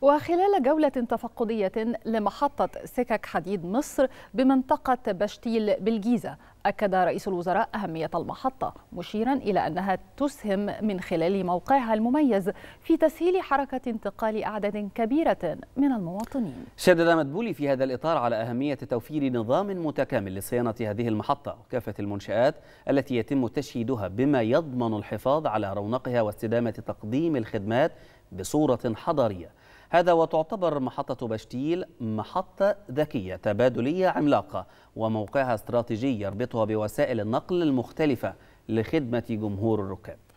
وخلال جولة تفقدية لمحطة سكك حديد مصر بمنطقة بشتيل بالجيزة أكد رئيس الوزراء أهمية المحطة مشيرا إلى أنها تسهم من خلال موقعها المميز في تسهيل حركة انتقال أعداد كبيرة من المواطنين شدد مدبولي في هذا الإطار على أهمية توفير نظام متكامل لصيانة هذه المحطة وكافة المنشآت التي يتم تشييدها بما يضمن الحفاظ على رونقها واستدامة تقديم الخدمات بصورة حضارية هذا وتعتبر محطة بشتيل محطة ذكية تبادلية عملاقة وموقعها استراتيجي يربطها بوسائل النقل المختلفة لخدمة جمهور الركاب